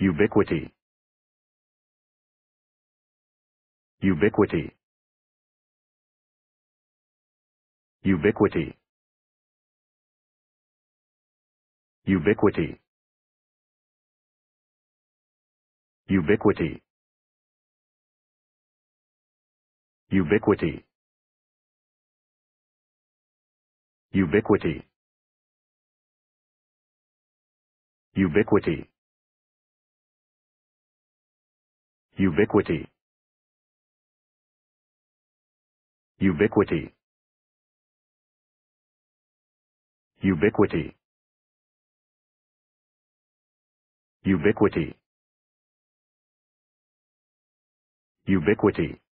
Ubiquity. Ubiquity. Ubiquity. Ubiquity. Ubiquity. Ubiquity. Ubiquity. Ubiquity. Ubiquity. Ubiquity. Ubiquity. Ubiquity. Ubiquity.